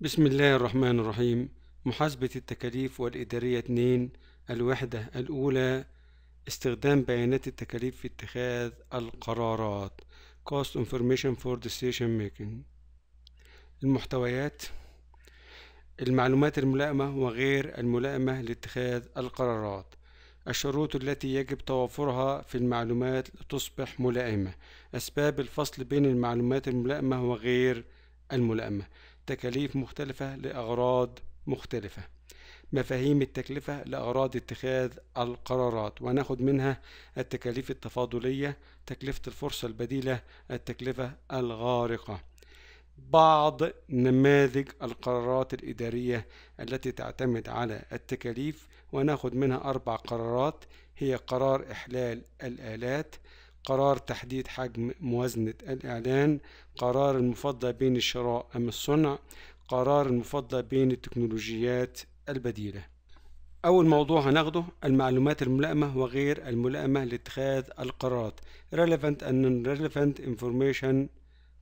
بسم الله الرحمن الرحيم محاسبة التكاليف والإدارية 2 الوحدة الأولى استخدام بيانات التكاليف في اتخاذ القرارات Cost Information for Decision Making المحتويات المعلومات الملائمة وغير الملائمة لاتخاذ القرارات الشروط التي يجب توافرها في المعلومات لتصبح ملائمة أسباب الفصل بين المعلومات الملائمة وغير الملائمة تكاليف مختلفة لأغراض مختلفة مفاهيم التكلفة لأغراض اتخاذ القرارات وناخد منها التكاليف التفاضلية تكلفة الفرصة البديلة التكلفة الغارقة بعض نماذج القرارات الإدارية التي تعتمد على التكاليف وناخد منها أربع قرارات هي قرار إحلال الآلات قرار تحديد حجم موازنة الإعلان قرار المفضل بين الشراء أم الصنع قرار المفضل بين التكنولوجيات البديلة أول موضوع هناخده المعلومات الملائمة وغير الملائمة لاتخاذ القرارات relevant and non-relevant information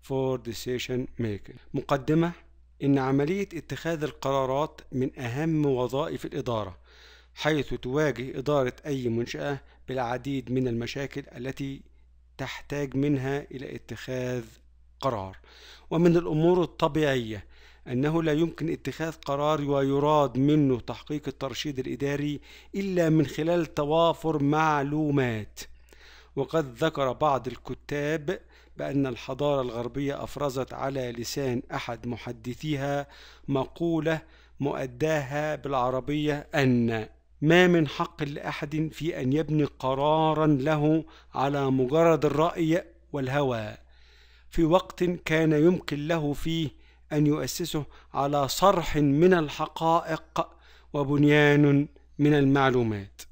for decision making مقدمة إن عملية اتخاذ القرارات من أهم وظائف الإدارة حيث تواجه إدارة أي منشأة بالعديد من المشاكل التي تحتاج منها إلى اتخاذ قرار ومن الأمور الطبيعية أنه لا يمكن اتخاذ قرار ويراد منه تحقيق الترشيد الإداري إلا من خلال توافر معلومات وقد ذكر بعض الكتاب بأن الحضارة الغربية أفرزت على لسان أحد محدثيها مقولة مؤداها بالعربية أن ما من حق لأحد في أن يبني قرارا له على مجرد الرأي والهوى في وقت كان يمكن له فيه أن يؤسسه على صرح من الحقائق وبنيان من المعلومات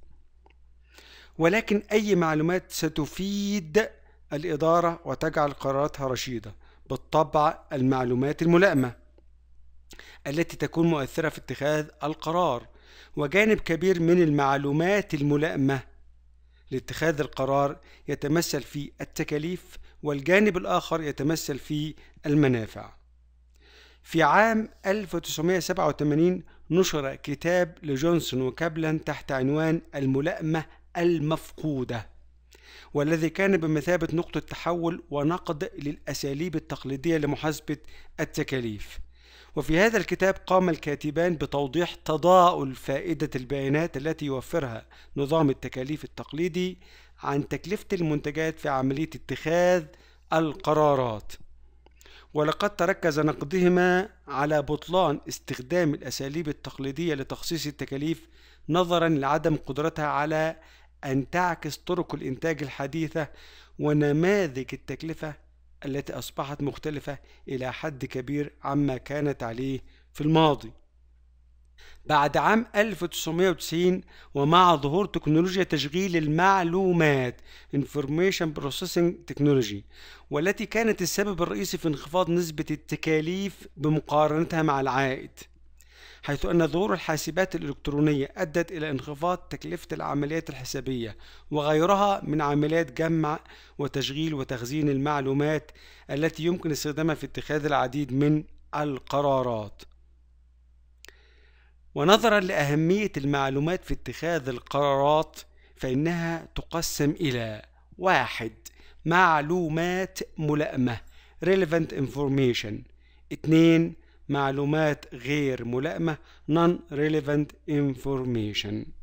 ولكن أي معلومات ستفيد الإدارة وتجعل قراراتها رشيدة بالطبع المعلومات الملائمة التي تكون مؤثرة في اتخاذ القرار وجانب كبير من المعلومات الملائمة لاتخاذ القرار يتمثل في التكاليف والجانب الآخر يتمثل في المنافع في عام 1987 نشر كتاب لجونسون وكابلا تحت عنوان الملائمة المفقودة والذي كان بمثابة نقطة تحول ونقد للأساليب التقليدية لمحاسبة التكاليف وفي هذا الكتاب قام الكاتبان بتوضيح تضاؤل فائدة البيانات التي يوفرها نظام التكاليف التقليدي عن تكلفة المنتجات في عملية اتخاذ القرارات ولقد تركز نقدهما على بطلان استخدام الأساليب التقليدية لتخصيص التكاليف نظرا لعدم قدرتها على أن تعكس طرق الإنتاج الحديثة ونماذج التكلفة التي أصبحت مختلفة إلى حد كبير عما كانت عليه في الماضي بعد عام 1990 ومع ظهور تكنولوجيا تشغيل المعلومات Information Processing Technology والتي كانت السبب الرئيسي في انخفاض نسبة التكاليف بمقارنتها مع العائد حيث أن ظهور الحاسبات الإلكترونية أدت إلى انخفاض تكلفة العمليات الحسابية وغيرها من عمليات جمع وتشغيل وتخزين المعلومات التي يمكن استخدامها في اتخاذ العديد من القرارات ونظرا لأهمية المعلومات في اتخاذ القرارات فإنها تقسم إلى واحد معلومات ملائمة relevant information اتنين معلومات غير ملائمة non relevant information